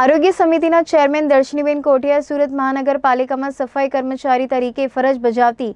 આરોગ્ય સમિતિના ચેરમેન દર્શનીબેન કોઠિયા સુરત મહાનગરપાલિકામાં સફાઈ કર્મચારી તરીકે ફરજ બજાવતી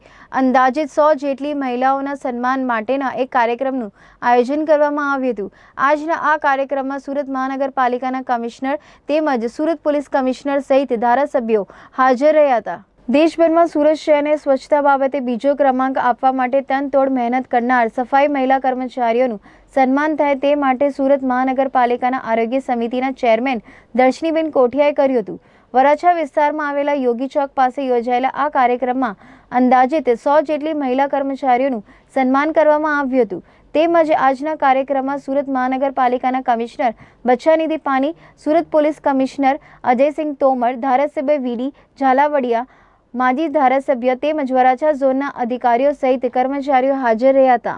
અંદાજિત સો જેટલી મહિલાઓના સન્માન માટેના એક કાર્યક્રમનું આયોજન કરવામાં આવ્યું હતું આજના આ કાર્યક્રમમાં સુરત મહાનગરપાલિકાના કમિશનર તેમજ સુરત પોલીસ કમિશનર સહિત ધારાસભ્યો હાજર રહ્યા હતા દેશભરમાં સુરત શહેરને સ્વચ્છતા બાબતે બીજો ક્રમાંક આપવા માટે તનતોડ મહેનત કરનાર સફાઈ મહિલા કર્મચારીઓનું સન્માન થાય તે માટે સુરત મહાનગરપાલિકાના આરોગ્ય સમિતિના ચેરમેન દર્શનીબેન કોઠિયાએ કર્યું હતું વરાછા વિસ્તારમાં આવેલા યોગી ચોક પાસે યોજાયેલા આ કાર્યક્રમમાં અંદાજિત સો જેટલી મહિલા કર્મચારીઓનું સન્માન કરવામાં આવ્યું હતું તેમજ આજના કાર્યક્રમમાં સુરત મહાનગરપાલિકાના commissioner Bachhanidhi Pani Surat police commissioner Ajaysinh Tomar ધારાસભ્ય વીડી ઝાલાવડિયા માજી ધારાસભ્ય તેમજ વરાછા ઝોનના અધિકારીઓ સહિત કર્મચારીઓ હાજર રહ્યા હતા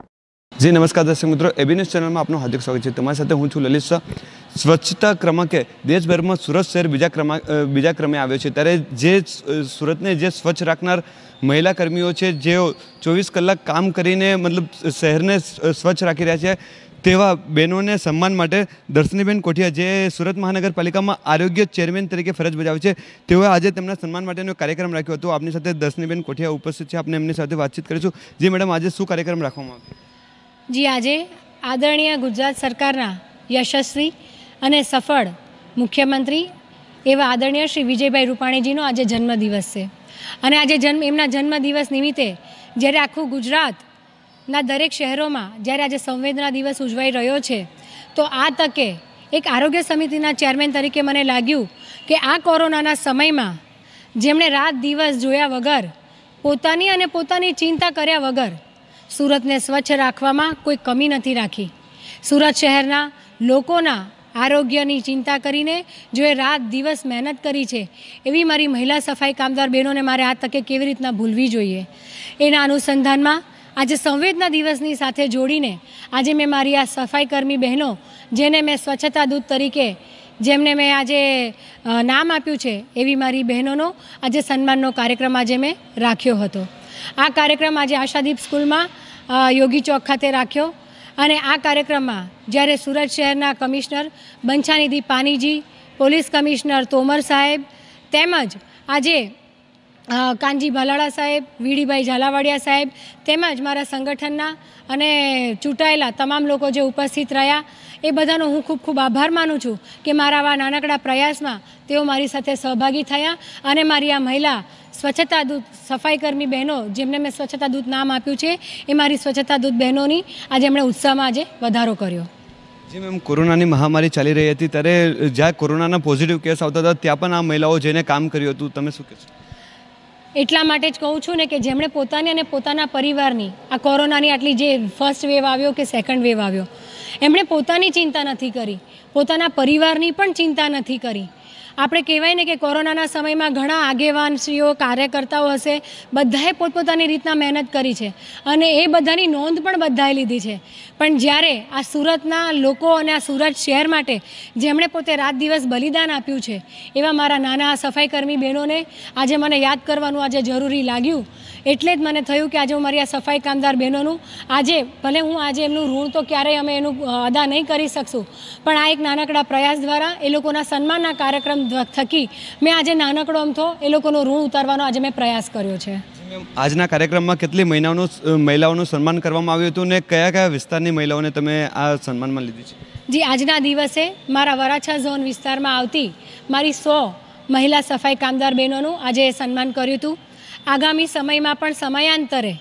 જી નમસ્કાર દર્શક મિત્રો એબીનેસ ચેનલમાં આપનું હાર્દિક સ્વાગત છે તમારી સાથે હું છું લલિત શાહ સ્વચ્છતા ક્રમાંકે દેશભરમાં સુરત શહેર બીજા ક્રમાંક બીજા ક્રમે આવ્યો છે ત્યારે જે સુરતને જે સ્વચ્છ રાખનાર મહિલા કર્મીઓ છે જેઓ ચોવીસ કલાક કામ કરીને મતલબ શહેરને સ્વચ્છ રાખી રહ્યા છે તેવા બહેનોને સન્માન માટે દર્શનીબેન કોઠિયા જે સુરત મહાનગરપાલિકામાં આરોગ્ય ચેરમેન તરીકે ફરજ બજાવે છે તેઓએ આજે તેમના સન્માન માટેનો કાર્યક્રમ રાખ્યો હતો આપની સાથે દર્શનીબેન કોઠિયા ઉપસ્થિત છે આપણે એમની સાથે વાતચીત કરીશું જે મેડમ આજે શું કાર્યક્રમ રાખવામાં આવ્યો જી આજે આદરણીય ગુજરાત સરકારના યશસ્વી અને સફળ મુખ્યમંત્રી એવા આદરણીય શ્રી વિજયભાઈ રૂપાણીજીનો આજે જન્મદિવસ છે અને આજે જન્મ એમના જન્મદિવસ નિમિત્તે જ્યારે આખું ગુજરાતના દરેક શહેરોમાં જ્યારે આજે સંવેદના દિવસ ઉજવાઈ રહ્યો છે તો આ તકે એક આરોગ્ય સમિતિના ચેરમેન તરીકે મને લાગ્યું કે આ કોરોનાના સમયમાં જેમણે રાત દિવસ જોયા વગર પોતાની અને પોતાની ચિંતા કર્યા વગર સુરતને સ્વચ્છ રાખવામાં કોઈ કમી નથી રાખી સુરત શહેરના લોકોના આરોગ્યની ચિંતા કરીને જો એ રાત દિવસ મહેનત કરી છે એવી મારી મહિલા સફાઈ કામદાર બહેનોને મારે આ તકે કેવી રીતના ભૂલવી જોઈએ એના અનુસંધાનમાં આજે સંવેદના દિવસની સાથે જોડીને આજે મેં મારી આ સફાઈકર્મી બહેનો જેને મેં સ્વચ્છતા દૂત તરીકે જેમને મેં આજે નામ આપ્યું છે એવી મારી બહેનોનો આજે સન્માનનો કાર્યક્રમ આજે મેં રાખ્યો હતો આ કાર્યક્રમ આજે આશાદીપ સ્કૂલમાં યોગી ચોક ખાતે રાખ્યો અને આ કાર્યક્રમમાં જ્યારે સુરત શહેરના કમિશનર બંછાનિધિ પાનીજી પોલીસ કમિશનર તોમર સાહેબ તેમજ આજે કાનજી ભલાળા સાહેબ વીડીભાઈ ઝાલાવાડિયા સાહેબ તેમજ મારા સંગઠનના અને ચૂંટાયેલા તમામ લોકો જે ઉપસ્થિત રહ્યા એ બધાનો હું ખૂબ ખૂબ આભાર માનું છું કે મારા આવા નાનકડા પ્રયાસમાં તેઓ મારી સાથે સહભાગી થયા અને મારી આ મહિલા સ્વચ્છતા દૂત સફાઈકર્મી બહેનો જેમને મેં સ્વચ્છતા દૂત નામ આપ્યું છે એ મારી સ્વચ્છતા દૂત બહેનોની આજે એમણે ઉત્સાહમાં આજે વધારો કર્યો જી મેમ કોરોનાની મહામારી ચાલી રહી હતી ત્યારે જ્યાં કોરોનાના પોઝિટિવ કેસ આવતા હતા ત્યાં પણ આ મહિલાઓ જઈને કામ કર્યું હતું તમે શું કહેશો એટલા માટે જ કહું છું ને કે જેમણે પોતાની અને પોતાના પરિવારની આ કોરોનાની આટલી જે ફર્સ્ટ વેવ આવ્યો કે સેકન્ડ વેવ આવ્યો એમણે પોતાની ચિંતા નથી કરી પોતાના પરિવારની પણ ચિંતા નથી કરી આપણે કહેવાય ને કે કોરોનાના સમયમાં ઘણા આગેવાનશ્રીઓ કાર્યકર્તાઓ હશે બધાએ પોતપોતાની રીતના મહેનત કરી છે અને એ બધાની નોંધ પણ બધાએ લીધી છે પણ જ્યારે આ સુરતના લોકો અને આ સુરત શહેર માટે જેમણે પોતે રાત દિવસ બલિદાન આપ્યું છે એવા મારા નાના સફાઈકર્મી બહેનોને આજે મને યાદ કરવાનું આજે જરૂરી લાગ્યું એટલે જ મને થયું કે આજે હું મારી આ સફાઈ કામદાર બહેનોનું આજે ભલે હું આજે એમનું ઋણ તો ક્યારેય અમે એનું અદા નહીં કરી શકશું પણ આ એક નાનકડા પ્રયાસ દ્વારા એ લોકોના સન્માનના કાર્યક્રમ થકી મેં આજે નાનકડો અમથો એ લોકોનો ઋણ ઉતારવાનો આજે મેં પ્રયાસ કર્યો છે આજના કાર્યક્રમમાં કેટલી મહિલાઓનું મહિલાઓનું સન્માન કરવામાં આવ્યું હતું ને કયા કયા વિસ્તારની મહિલાઓને તમે આ સન્માનમાં લીધી છે જી આજના દિવસે મારા વરાછા ઝોન વિસ્તારમાં આવતી મારી સો મહિલા સફાઈ કામદાર બહેનોનું આજે સન્માન કર્યું હતું આગામી સમયમાં પણ સમયાંતરે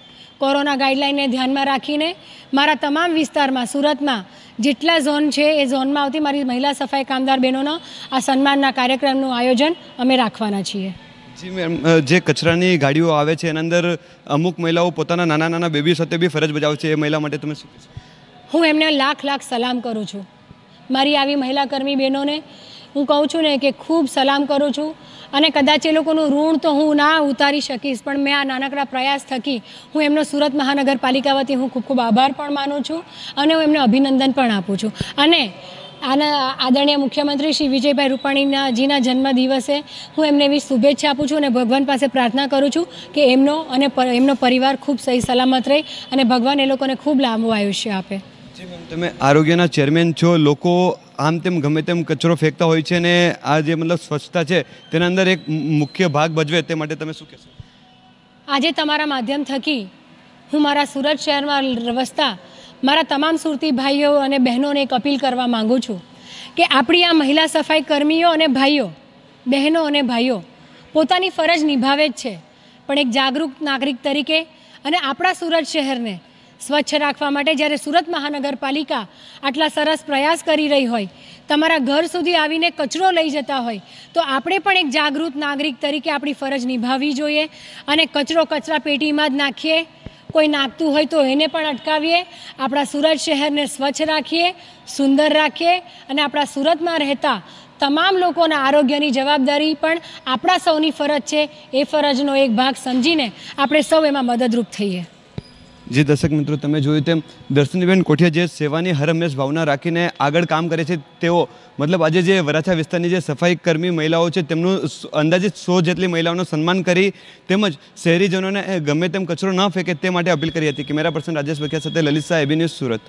કોરોના ગાઈડલાઇનને ધ્યાનમાં રાખીને મારા તમામ વિસ્તારમાં સુરતમાં જેટલા ઝોન છે એ ઝોનમાં આવતી મારી મહિલા સફાઈ કામદાર બહેનોના આ સન્માનના કાર્યક્રમનું આયોજન અમે રાખવાના છીએ જી મેમ જે કચરાની ગાડીઓ આવે છે એના અંદર અમુક મહિલાઓ પોતાના નાના નાના બેબી સાથે બી ફરજ બજાવે છે એ મહિલા માટે તમે હું એમને લાખ લાખ સલામ કરું છું મારી આવી મહિલા કર્મી બહેનોને હું કહું છું ને કે ખૂબ સલામ કરું છું અને કદાચ એ લોકોનું ઋણ તો હું ના ઉતારી શકીશ પણ મેં આ નાનકડા પ્રયાસ થકી હું એમનો સુરત મહાનગરપાલિકા વતી હું ખૂબ ખૂબ આભાર પણ માનું છું અને હું એમને અભિનંદન પણ આપું છું અને આના આદરણીય મુખ્યમંત્રી શ્રી વિજયભાઈ રૂપાણીના જીના જન્મદિવસે હું એમને એવી શુભેચ્છા આપું છું અને ભગવાન પાસે પ્રાર્થના કરું છું કે એમનો અને એમનો પરિવાર ખૂબ સહી સલામત રહે અને ભગવાન એ લોકોને ખૂબ લાંબુ આયુષ્ય આપે તમે આરોગ્યના ચેરમેન છો લોકો આમ તેમ ગમે તેમ કચરો ફેંકતા હોય છે અને આ જે મતલબ સ્વચ્છતા છે તેના અંદર એક મુખ્ય ભાગ ભજવે તે માટે તમે શું કહેશો આજે તમારા માધ્યમ થકી હું મારા સુરત શહેરમાં વસતા મારા તમામ સુરતી ભાઈઓ અને બહેનોને એક અપીલ કરવા માગું છું કે આપણી આ મહિલા સફાઈ કર્મીઓ અને ભાઈઓ બહેનો અને ભાઈઓ પોતાની ફરજ નિભાવે જ છે પણ એક જાગૃત નાગરિક તરીકે અને આપણા સુરત શહેરને સ્વચ્છ રાખવા માટે જ્યારે સુરત મહાનગરપાલિકા આટલા સરસ પ્રયાસ કરી રહી હોય તમારા ઘર સુધી આવીને કચરો લઈ જતા હોય તો આપણે પણ એક જાગૃત નાગરિક તરીકે આપણી ફરજ નિભાવવી જોઈએ અને કચરો કચરા પેટીમાં જ નાખીએ કોઈ નાખતું હોય તો એને પણ અટકાવીએ આપણા સુરત શહેરને સ્વચ્છ રાખીએ સુંદર રાખીએ અને આપણા સુરતમાં રહેતા તમામ લોકોના આરોગ્યની જવાબદારી પણ આપણા સૌની ફરજ છે એ ફરજનો એક ભાગ સમજીને આપણે સૌ એમાં મદદરૂપ થઈએ જે દર્શક મિત્રો તમે જોયું તેમ દર્શનીબેન કોઠિયા જે સેવાની હર હંમેશ ભાવના રાખીને આગળ કામ કરે છે તેઓ મતલબ આજે જે વરાછા વિસ્તારની જે સફાઈ કર્મી મહિલાઓ છે તેમનું અંદાજિત સો જેટલી મહિલાઓનું સન્માન કરી તેમજ શહેરીજનોને ગમે તેમ કચરો ન ફેંકે તે માટે અપીલ કરી હતી કેમેરા પર્સન રાજેશ બખિયા સાથે લલિત શાહ એબી ન્યૂઝ સુરત